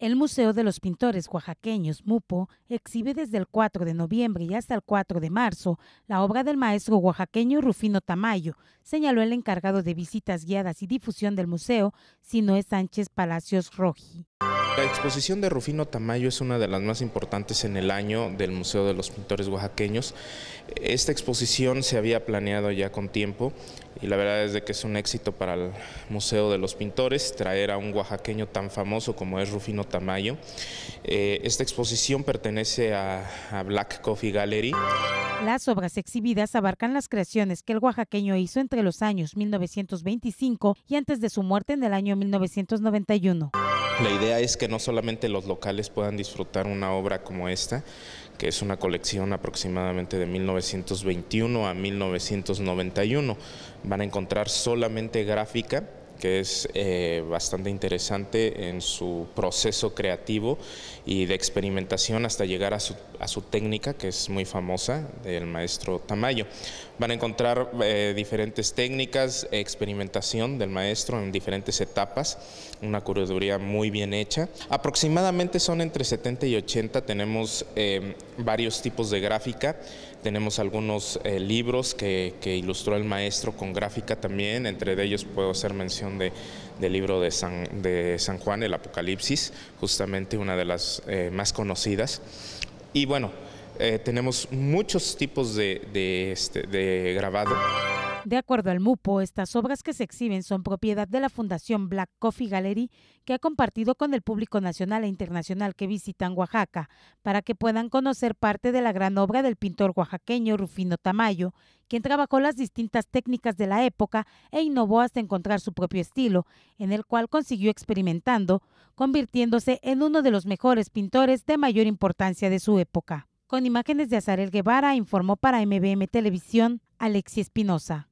El Museo de los Pintores Oaxaqueños, MUPO, exhibe desde el 4 de noviembre y hasta el 4 de marzo la obra del maestro oaxaqueño Rufino Tamayo, señaló el encargado de visitas guiadas y difusión del museo, Sinoé Sánchez Palacios Roji. La exposición de Rufino Tamayo es una de las más importantes en el año del Museo de los Pintores Oaxaqueños. Esta exposición se había planeado ya con tiempo y la verdad es de que es un éxito para el Museo de los Pintores traer a un oaxaqueño tan famoso como es Rufino Tamayo. Eh, esta exposición pertenece a, a Black Coffee Gallery. Las obras exhibidas abarcan las creaciones que el oaxaqueño hizo entre los años 1925 y antes de su muerte en el año 1991. La idea es que no solamente los locales puedan disfrutar una obra como esta, que es una colección aproximadamente de 1921 a 1991. Van a encontrar solamente gráfica que es eh, bastante interesante en su proceso creativo y de experimentación hasta llegar a su, técnica, que es muy famosa, del maestro Tamayo. Van a encontrar eh, diferentes técnicas, experimentación del maestro en diferentes etapas, una curaduría muy bien hecha. Aproximadamente son entre 70 y 80, tenemos eh, varios tipos de gráfica, tenemos algunos eh, libros que, ilustró el maestro con gráfica también, entre ellos puedo hacer mención de, del libro de San, Juan, el Apocalipsis, justamente una de las eh, más conocidas. Y bueno, eh, tenemos muchos tipos de este, grabado. De acuerdo al MUPO, estas obras que se exhiben son propiedad de la Fundación Black Coffee Gallery, que ha compartido con el público nacional e internacional que visitan Oaxaca, para que puedan conocer parte de la gran obra del pintor oaxaqueño Rufino Tamayo, quien trabajó las distintas técnicas de la época e innovó hasta encontrar su propio estilo, en el cual consiguió experimentando, convirtiéndose en uno de los mejores pintores de mayor importancia de su época. Con imágenes de Azarel Guevara, informó para MBM Televisión Alexi Espinosa.